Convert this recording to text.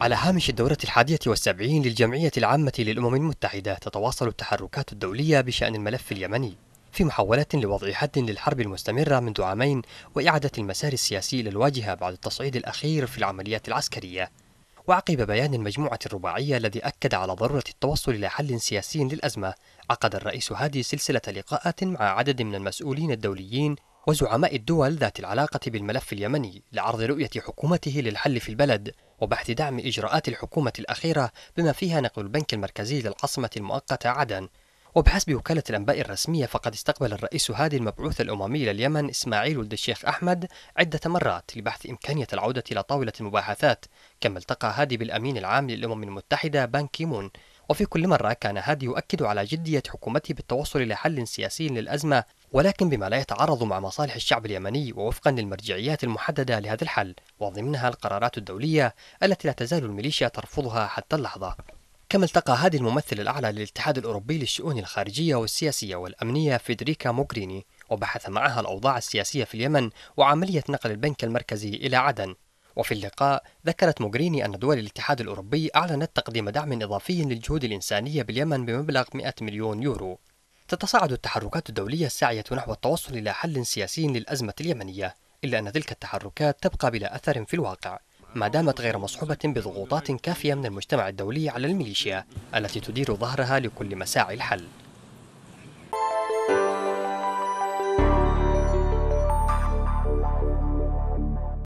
على هامش الدورة الحادية والسبعين للجمعية العامة للأمم المتحدة تتواصل التحركات الدولية بشأن الملف اليمني في محاولة لوضع حد للحرب المستمرة منذ عامين وإعادة المسار السياسي إلى الواجهة بعد التصعيد الأخير في العمليات العسكرية وعقب بيان المجموعة الرباعية الذي أكد على ضرورة التوصل إلى حل سياسي للأزمة عقد الرئيس هادي سلسلة لقاءات مع عدد من المسؤولين الدوليين وزعماء الدول ذات العلاقة بالملف اليمني لعرض رؤية حكومته للحل في البلد وبحث دعم إجراءات الحكومة الأخيرة بما فيها نقل البنك المركزي للعاصمة المؤقتة عدن وبحسب وكالة الأنباء الرسمية فقد استقبل الرئيس هادي المبعوث الأممي لليمن إسماعيل ولد الشيخ أحمد عدة مرات لبحث إمكانية العودة إلى طاولة المباحثات كما التقى هادي بالأمين العام للأمم المتحدة بان كيمون وفي كل مرة كان هادي يؤكد على جدية حكومته بالتوصل إلى حل سياسي للأزمة ولكن بما لا يتعارض مع مصالح الشعب اليمني ووفقا للمرجعيات المحددة لهذا الحل وضمنها القرارات الدولية التي لا تزال الميليشيا ترفضها حتى اللحظة كما التقى هادي الممثل الأعلى للاتحاد الأوروبي للشؤون الخارجية والسياسية والأمنية فيدريكا موغريني وبحث معها الأوضاع السياسية في اليمن وعملية نقل البنك المركزي إلى عدن وفي اللقاء ذكرت موغريني أن دول الاتحاد الأوروبي أعلنت تقديم دعم إضافي للجهود الإنسانية باليمن بمبلغ 100 مليون يورو تتصاعد التحركات الدولية الساعية نحو التوصل إلى حل سياسي للأزمة اليمنية إلا أن تلك التحركات تبقى بلا أثر في الواقع ما دامت غير مصحوبة بضغوطات كافية من المجتمع الدولي على الميليشيا التي تدير ظهرها لكل مساعي الحل